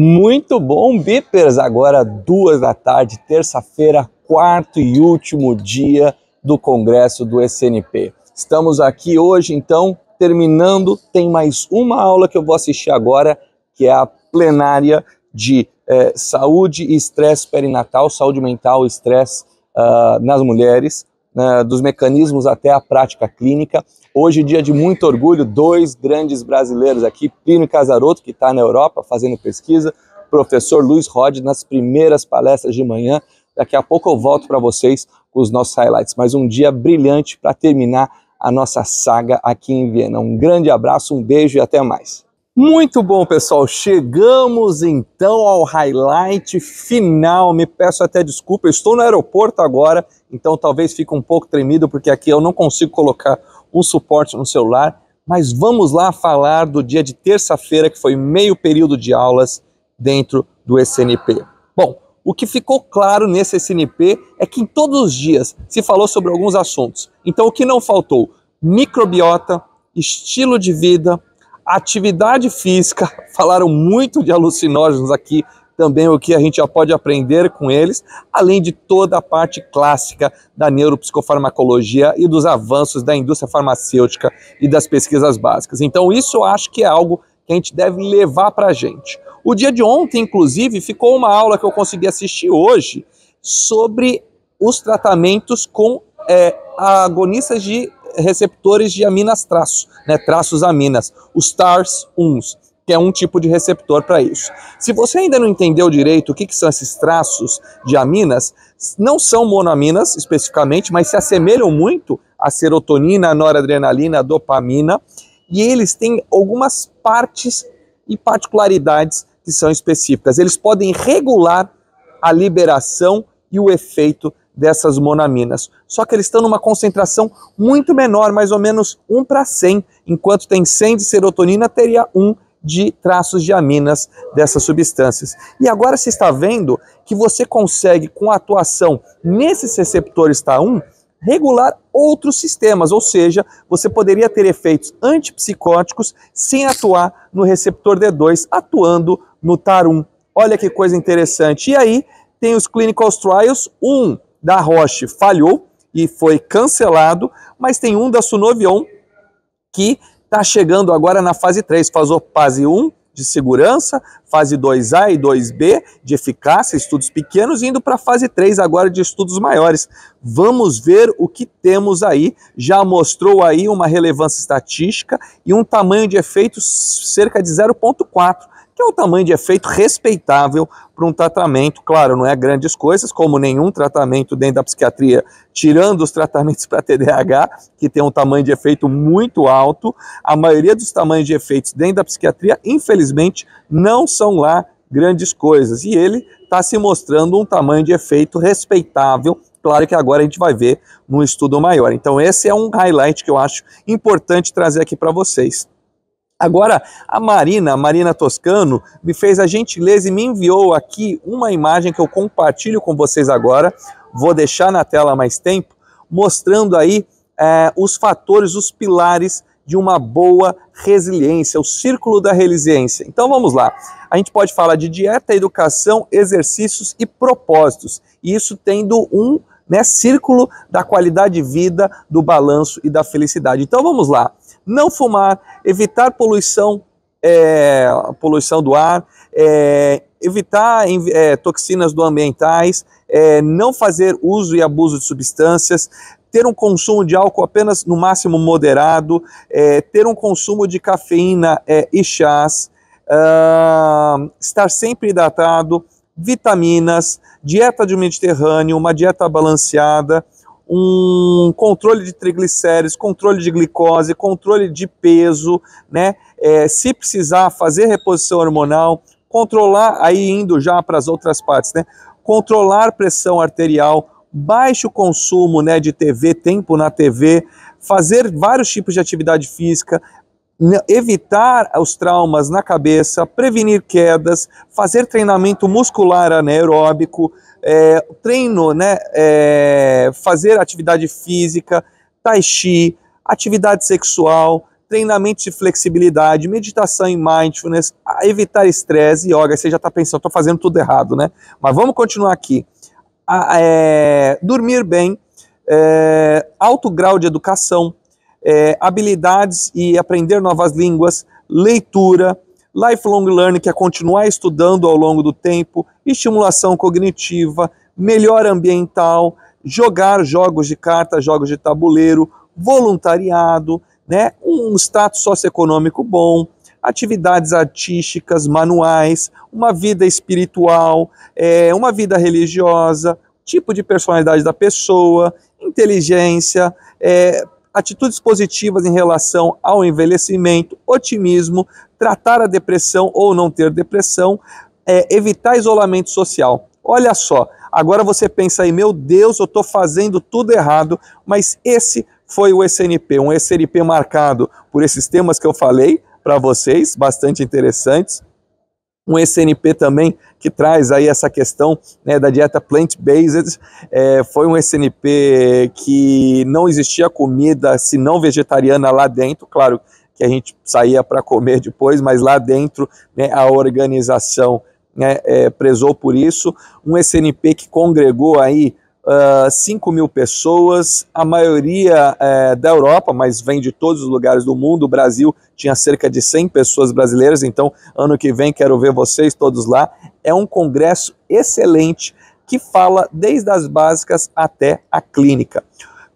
Muito bom, Bipers! Agora, duas da tarde, terça-feira, quarto e último dia do Congresso do SNP. Estamos aqui hoje, então, terminando. Tem mais uma aula que eu vou assistir agora, que é a plenária de é, saúde e estresse perinatal, saúde mental e estresse uh, nas mulheres, né, dos mecanismos até a prática clínica. Hoje, dia de muito orgulho, dois grandes brasileiros aqui, Pino Casaroto, que está na Europa fazendo pesquisa, professor Luiz Rod, nas primeiras palestras de manhã. Daqui a pouco eu volto para vocês com os nossos highlights, mas um dia brilhante para terminar a nossa saga aqui em Viena. Um grande abraço, um beijo e até mais. Muito bom, pessoal. Chegamos então ao highlight final. Me peço até desculpa, eu estou no aeroporto agora, então talvez fique um pouco tremido porque aqui eu não consigo colocar um suporte no celular, mas vamos lá falar do dia de terça-feira, que foi meio período de aulas dentro do SNP. Bom, o que ficou claro nesse SNP é que em todos os dias se falou sobre alguns assuntos. Então, o que não faltou? Microbiota, estilo de vida, atividade física. Falaram muito de alucinógenos aqui também o que a gente já pode aprender com eles, além de toda a parte clássica da neuropsicofarmacologia e dos avanços da indústria farmacêutica e das pesquisas básicas. Então, isso eu acho que é algo que a gente deve levar para a gente. O dia de ontem, inclusive, ficou uma aula que eu consegui assistir hoje sobre os tratamentos com é, agonistas de receptores de aminas traço, né, traços aminas, os TARS-1s que é um tipo de receptor para isso. Se você ainda não entendeu direito o que, que são esses traços de aminas, não são monoaminas especificamente, mas se assemelham muito à serotonina, à noradrenalina, à dopamina, e eles têm algumas partes e particularidades que são específicas. Eles podem regular a liberação e o efeito dessas monaminas. Só que eles estão numa concentração muito menor, mais ou menos 1 para 100. Enquanto tem 100 de serotonina, teria 1 de traços de aminas dessas substâncias. E agora se está vendo que você consegue, com a atuação nesses receptores T1, regular outros sistemas, ou seja, você poderia ter efeitos antipsicóticos sem atuar no receptor D2, atuando no TAR1. Olha que coisa interessante. E aí tem os clinical trials, um da Roche falhou e foi cancelado, mas tem um da Sunovion que está chegando agora na fase 3, fazou fase 1 de segurança, fase 2A e 2B de eficácia, estudos pequenos, indo para a fase 3 agora de estudos maiores. Vamos ver o que temos aí. Já mostrou aí uma relevância estatística e um tamanho de efeito cerca de 0,4, que é um tamanho de efeito respeitável para um tratamento, claro, não é grandes coisas, como nenhum tratamento dentro da psiquiatria, tirando os tratamentos para TDAH, que tem um tamanho de efeito muito alto, a maioria dos tamanhos de efeitos dentro da psiquiatria, infelizmente, não são lá grandes coisas. E ele está se mostrando um tamanho de efeito respeitável. Claro que agora a gente vai ver num estudo maior. Então, esse é um highlight que eu acho importante trazer aqui para vocês. Agora, a Marina, a Marina Toscano, me fez a gentileza e me enviou aqui uma imagem que eu compartilho com vocês agora. Vou deixar na tela mais tempo, mostrando aí é, os fatores, os pilares de uma boa resiliência, o círculo da resiliência. Então vamos lá. A gente pode falar de dieta, educação, exercícios e propósitos. E isso tendo um né, círculo da qualidade de vida, do balanço e da felicidade. Então vamos lá não fumar, evitar poluição, é, poluição do ar, é, evitar é, toxinas do ambientais, é, não fazer uso e abuso de substâncias, ter um consumo de álcool apenas no máximo moderado, é, ter um consumo de cafeína é, e chás, estar sempre hidratado, vitaminas, dieta do Mediterrâneo, uma dieta balanceada, um controle de triglicéridos, controle de glicose, controle de peso, né? É, se precisar fazer reposição hormonal, controlar, aí indo já para as outras partes, né? Controlar pressão arterial, baixo consumo né, de TV, tempo na TV, fazer vários tipos de atividade física, evitar os traumas na cabeça, prevenir quedas, fazer treinamento muscular anaeróbico, é, treino, né, é, fazer atividade física, tai chi, atividade sexual, treinamento de flexibilidade, meditação e mindfulness, evitar estresse e yoga. Você já está pensando, estou fazendo tudo errado, né? Mas vamos continuar aqui. A, é, dormir bem, é, alto grau de educação, é, habilidades e aprender novas línguas, leitura, Lifelong learning, que é continuar estudando ao longo do tempo, estimulação cognitiva, melhor ambiental, jogar jogos de cartas, jogos de tabuleiro, voluntariado, né? um status socioeconômico bom, atividades artísticas, manuais, uma vida espiritual, é, uma vida religiosa, tipo de personalidade da pessoa, inteligência, é, atitudes positivas em relação ao envelhecimento, otimismo, tratar a depressão ou não ter depressão, é, evitar isolamento social. Olha só, agora você pensa aí, meu Deus, eu estou fazendo tudo errado, mas esse foi o SNP, um SNP marcado por esses temas que eu falei para vocês, bastante interessantes. Um SNP também que traz aí essa questão né, da dieta plant-based. É, foi um SNP que não existia comida, se não vegetariana, lá dentro. Claro que a gente saía para comer depois, mas lá dentro né, a organização né, é, prezou por isso. Um SNP que congregou aí uh, ah, 5 mil pessoas, a maioria uh, da Europa, mas vem de todos os lugares do mundo. O Brasil tinha cerca de 100 pessoas brasileiras, então ano que vem quero ver vocês todos lá. É um congresso excelente que fala desde as básicas até a clínica.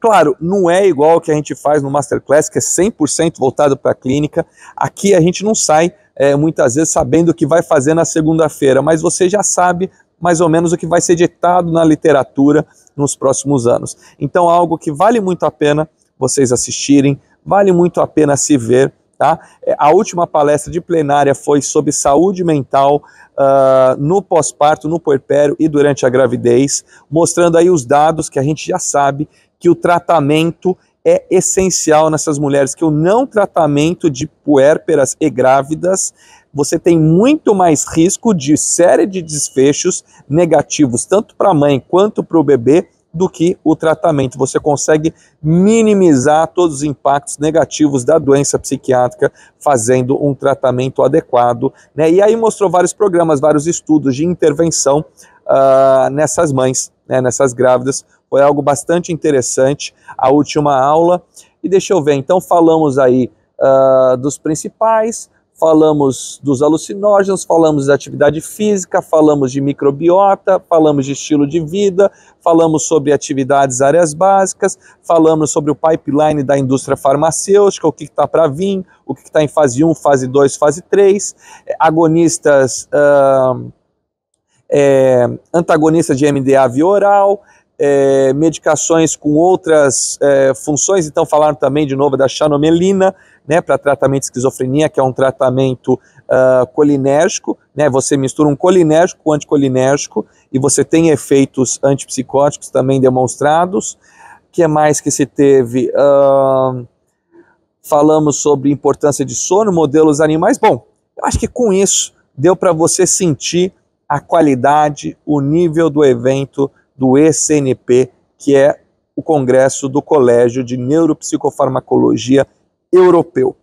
Claro, não é igual o que a gente faz no Masterclass, que é 100% voltado para a clínica. Aqui a gente não sai é, muitas vezes sabendo o que vai fazer na segunda-feira, mas você já sabe mais ou menos o que vai ser ditado na literatura nos próximos anos. Então, algo que vale muito a pena vocês assistirem, vale muito a pena se ver. Tá? É, a última palestra de plenária foi sobre saúde mental uh, no pós-parto, no puerpério e durante a gravidez, mostrando aí os dados que a gente já sabe que o tratamento é essencial nessas mulheres, que o não tratamento de puérperas e grávidas, você tem muito mais risco de série de desfechos negativos, tanto para a mãe quanto para o bebê, do que o tratamento. Você consegue minimizar todos os impactos negativos da doença psiquiátrica fazendo um tratamento adequado. Né? E aí mostrou vários programas, vários estudos de intervenção uh, nessas mães né, nessas grávidas. Foi algo bastante interessante a última aula. E deixa eu ver, então falamos aí uh, dos principais, falamos dos alucinógenos, falamos da atividade física, falamos de microbiota, falamos de estilo de vida, falamos sobre atividades áreas básicas, falamos sobre o pipeline da indústria farmacêutica, o que está para vir, o que está em fase 1, fase 2, fase 3, agonistas. Uh, é, antagonista de MDA via oral, é, medicações com outras é, funções, então falaram também de novo da xanomelina, né, para tratamento de esquizofrenia, que é um tratamento uh, colinérgico, né, você mistura um colinérgico com anticolinérgico e você tem efeitos antipsicóticos também demonstrados, que é mais que se teve? Uh, falamos sobre importância de sono, modelos animais, bom, eu acho que com isso deu para você sentir a qualidade, o nível do evento do ECNP, que é o Congresso do Colégio de Neuropsicofarmacologia Europeu.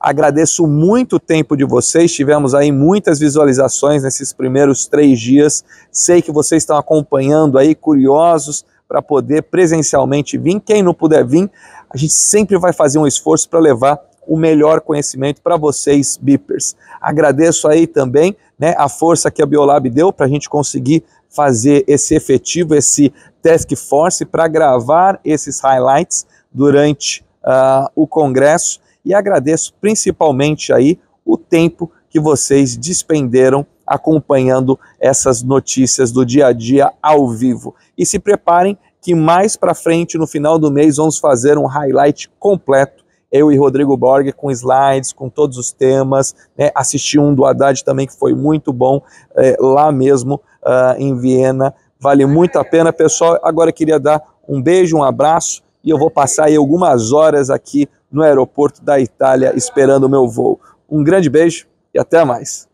Agradeço muito o tempo de vocês, tivemos aí muitas visualizações nesses primeiros três dias. Sei que vocês estão acompanhando aí, curiosos, para poder presencialmente vir. Quem não puder vir, a gente sempre vai fazer um esforço para levar o melhor conhecimento para vocês, Bipers. Agradeço aí também né, a força que a Biolab deu para a gente conseguir fazer esse efetivo, esse task force para gravar esses highlights durante uh, o congresso e agradeço principalmente aí o tempo que vocês despenderam acompanhando essas notícias do dia a dia ao vivo. E se preparem que mais para frente, no final do mês, vamos fazer um highlight completo eu e Rodrigo Borg com slides, com todos os temas, né? assisti um do Haddad também que foi muito bom, é, lá mesmo uh, em Viena, vale muito a pena, pessoal, agora queria dar um beijo, um abraço, e eu vou passar aí algumas horas aqui no aeroporto da Itália esperando o meu voo. Um grande beijo e até mais!